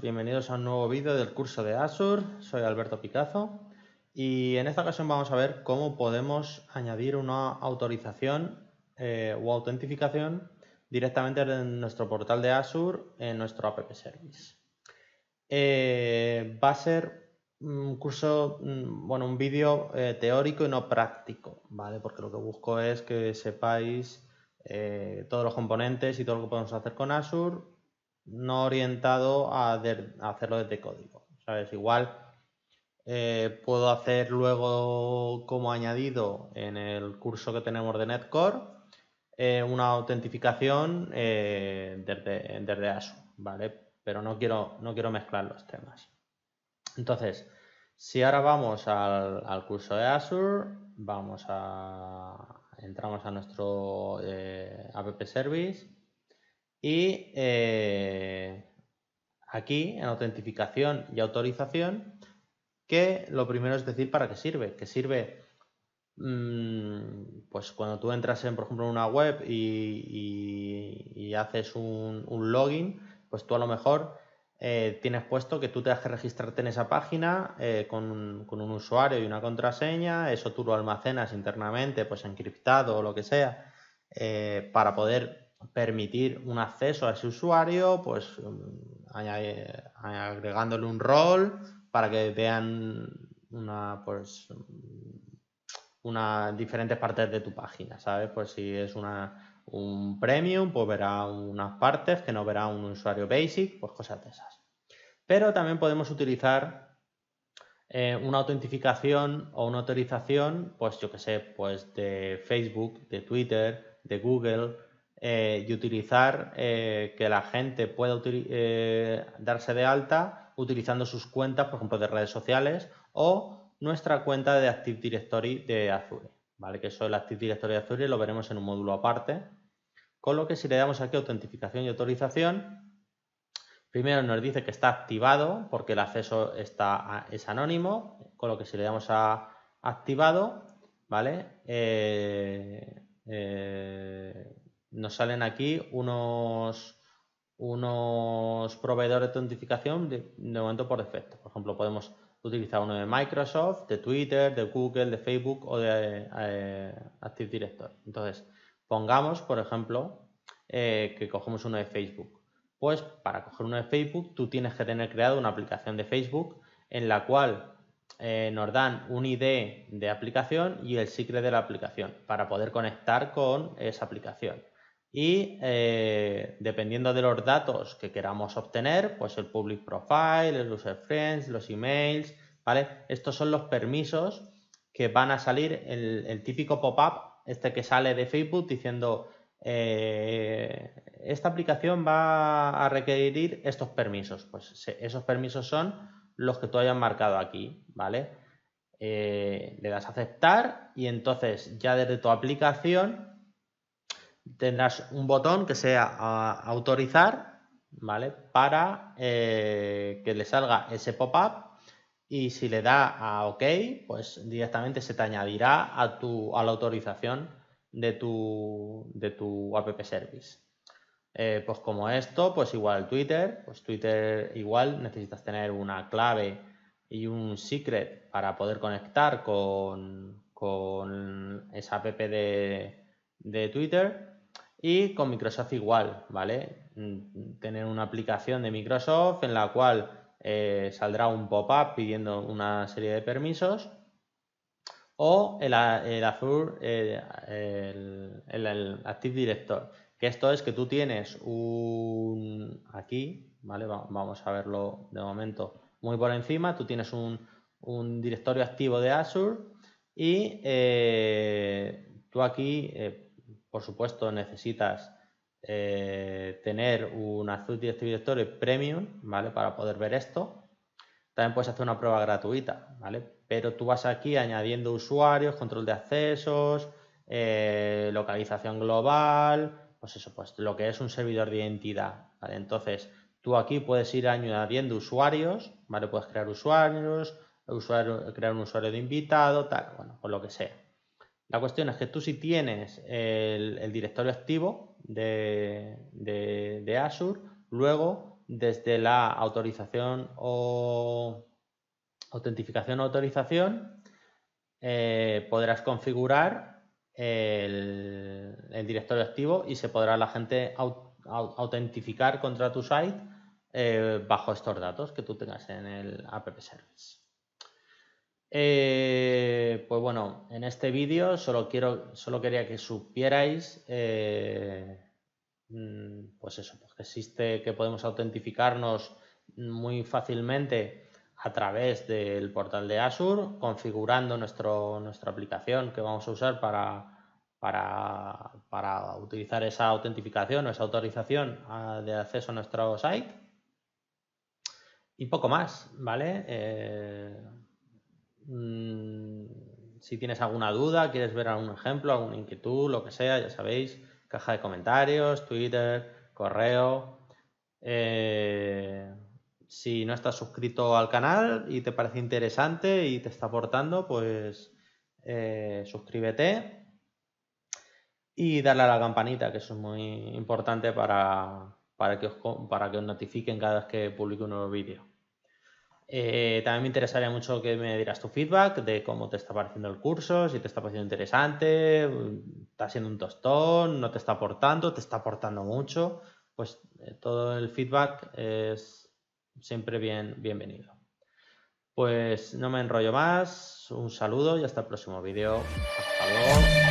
bienvenidos a un nuevo vídeo del curso de Azure. Soy Alberto Picazo y en esta ocasión vamos a ver cómo podemos añadir una autorización o eh, autentificación directamente en nuestro portal de Azure en nuestro app service. Eh, va a ser un curso, mm, bueno, un vídeo eh, teórico y no práctico, Porque lo que busco es que sepáis todos los componentes y todo lo que podemos hacer con Azure no orientado a, hacerlo desde código. ¿Sabes? Igual eh, puedo hacer luego como añadido en el curso que tenemos de Netcore eh, una autentificación eh, desde, desde ¿vale? Pero no quiero, no quiero mezclar los temas. Entonces, si ahora vamos al, al curso de Azure, vamos a entramos a nuestro app service y eh, aquí, en autentificación y autorización, que lo primero es decir para qué sirve, que sirve mm, pues cuando tú entras en, por ejemplo, una web y, haces un, login, pues tú a lo mejor eh, tienes puesto que tú te has que registrarte en esa página eh, con, un, usuario y una contraseña, eso tú lo almacenas internamente, pues encriptado o lo que sea, para poder permitir un acceso a ese usuario, pues um, agregándole un rol para que vean una, pues, um, una, diferentes partes de tu página, ¿sabes? Pues si es una, un premium, pues verá unas partes que no verá un usuario basic, pues cosas de esas. Pero también podemos utilizar eh, una autentificación o una autorización, pues yo que sé, pues de Facebook, de Twitter, de Google, eh, y utilizar eh, que la gente pueda eh, darse de alta utilizando sus cuentas, por ejemplo, de redes sociales o nuestra cuenta de Active Directory de Azure. ¿vale? Que eso el Active Directory de Azure lo veremos en un módulo aparte. Con lo que si le damos aquí autentificación y autorización, primero nos dice que está activado porque el acceso está, es anónimo, con lo que si le damos a activado, ¿vale? nos salen aquí unos, unos proveedores de autentificación de, momento por defecto. Por ejemplo, podemos utilizar uno de Microsoft, de Twitter, de Google, de Facebook o de eh, Active Directory. Entonces, pongamos, por ejemplo, eh, que cogemos uno de Facebook. Pues para coger uno de Facebook, tú tienes que tener creado una aplicación de Facebook en la cual eh, nos dan un ID de aplicación y el secret de la aplicación para poder conectar con esa aplicación. Y eh, dependiendo de los datos que queramos obtener, pues el public profile, el user friends, los emails, ¿vale? Estos son los permisos que van a salir, el, el típico pop-up, este que sale de Facebook diciendo, eh, esta aplicación va a requerir estos permisos. Pues esos permisos son los que tú hayas marcado aquí, ¿vale? Eh, le das a aceptar y entonces ya desde tu aplicación tendrás un botón que sea autorizar, ¿vale? Para eh, que le salga ese pop-up y si le da a OK, pues directamente se te añadirá a, tu, a la autorización de tu, de tu app service. Eh, pues como esto, pues igual Twitter, pues Twitter igual necesitas tener una clave y un secret para poder conectar con, con esa app de, de Twitter y con Microsoft igual, ¿vale? Mm, tener una aplicación de Microsoft en la cual eh, saldrá un pop-up pidiendo una serie de permisos. O el, Azure, eh, el, Active Director, que esto es que tú tienes un aquí, ¿vale? Vamos a verlo de momento muy por encima, tú tienes un, un directorio activo de Azure y eh, tú aquí por supuesto necesitas eh, tener un Azure Directory Premium, ¿vale? Para poder ver esto. También puedes hacer una prueba gratuita, ¿vale? Pero tú vas aquí añadiendo usuarios, control de accesos, eh, localización global, pues eso, pues lo que es un servidor de identidad, Entonces, tú aquí puedes ir añadiendo usuarios, ¿vale? Puedes crear usuarios, crear un usuario de invitado, tal, bueno, o lo que sea. La cuestión es que tú si tienes el, directorio activo de, Azure, luego desde la autorización o autentificación o autorización eh, podrás configurar el, directorio activo y se podrá la gente autentificar contra tu site eh, bajo estos datos que tú tengas en el app service. Eh, pues bueno, en este vídeo solo quiero, solo quería que supierais, eh, mm, pues eso, pues que existe, que podemos autentificarnos muy fácilmente a través del portal de Azure, configurando nuestro, nuestra aplicación que vamos a usar para, para, utilizar esa autentificación o esa autorización ah, de acceso a nuestro site. Y poco más, ¿vale? Eh, Mm, si tienes alguna duda, quieres ver algún ejemplo, alguna inquietud, lo que sea, ya sabéis, caja de comentarios, Twitter, correo. Eh, si no estás suscrito al canal y te parece interesante y te está aportando, pues eh, suscríbete y darle a la campanita, que eso es muy importante para, que, os, para que os notifiquen cada vez que publique un nuevo vídeo. Eh, también me interesaría mucho que me dieras tu feedback de cómo te está pareciendo el curso, si te está pareciendo interesante, está siendo un tostón, no te está aportando, te está aportando mucho. Pues eh, todo el feedback es siempre bien, bienvenido. Pues no me enrollo más, un saludo y hasta el próximo vídeo. Hasta luego.